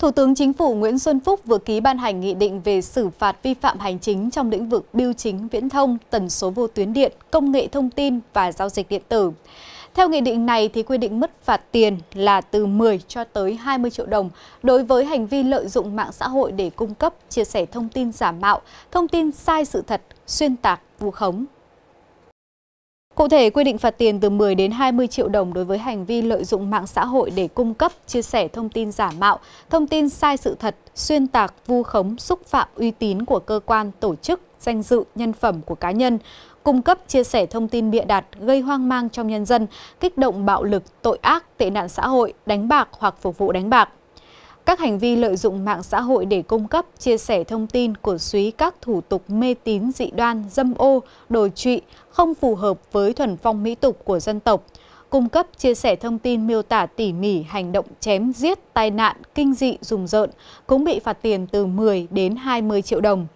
Thủ tướng Chính phủ Nguyễn Xuân Phúc vừa ký ban hành nghị định về xử phạt vi phạm hành chính trong lĩnh vực bưu chính viễn thông, tần số vô tuyến điện, công nghệ thông tin và giao dịch điện tử. Theo nghị định này thì quy định mức phạt tiền là từ 10 cho tới 20 triệu đồng đối với hành vi lợi dụng mạng xã hội để cung cấp, chia sẻ thông tin giả mạo, thông tin sai sự thật, xuyên tạc, vu khống, Cụ thể, quy định phạt tiền từ 10 đến 20 triệu đồng đối với hành vi lợi dụng mạng xã hội để cung cấp, chia sẻ thông tin giả mạo, thông tin sai sự thật, xuyên tạc, vu khống, xúc phạm uy tín của cơ quan, tổ chức, danh dự, nhân phẩm của cá nhân, cung cấp chia sẻ thông tin bịa đặt gây hoang mang trong nhân dân, kích động bạo lực, tội ác, tệ nạn xã hội, đánh bạc hoặc phục vụ đánh bạc. Các hành vi lợi dụng mạng xã hội để cung cấp, chia sẻ thông tin cổ suý các thủ tục mê tín dị đoan, dâm ô, đồi trụy không phù hợp với thuần phong mỹ tục của dân tộc, cung cấp chia sẻ thông tin miêu tả tỉ mỉ hành động chém giết, tai nạn, kinh dị, rùng rợn cũng bị phạt tiền từ 10 đến 20 triệu đồng.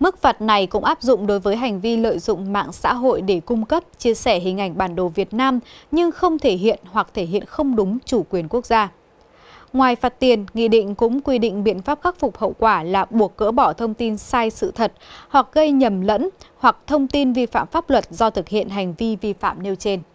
Mức phạt này cũng áp dụng đối với hành vi lợi dụng mạng xã hội để cung cấp, chia sẻ hình ảnh bản đồ Việt Nam nhưng không thể hiện hoặc thể hiện không đúng chủ quyền quốc gia. Ngoài phạt tiền, nghị định cũng quy định biện pháp khắc phục hậu quả là buộc cỡ bỏ thông tin sai sự thật hoặc gây nhầm lẫn hoặc thông tin vi phạm pháp luật do thực hiện hành vi vi phạm nêu trên.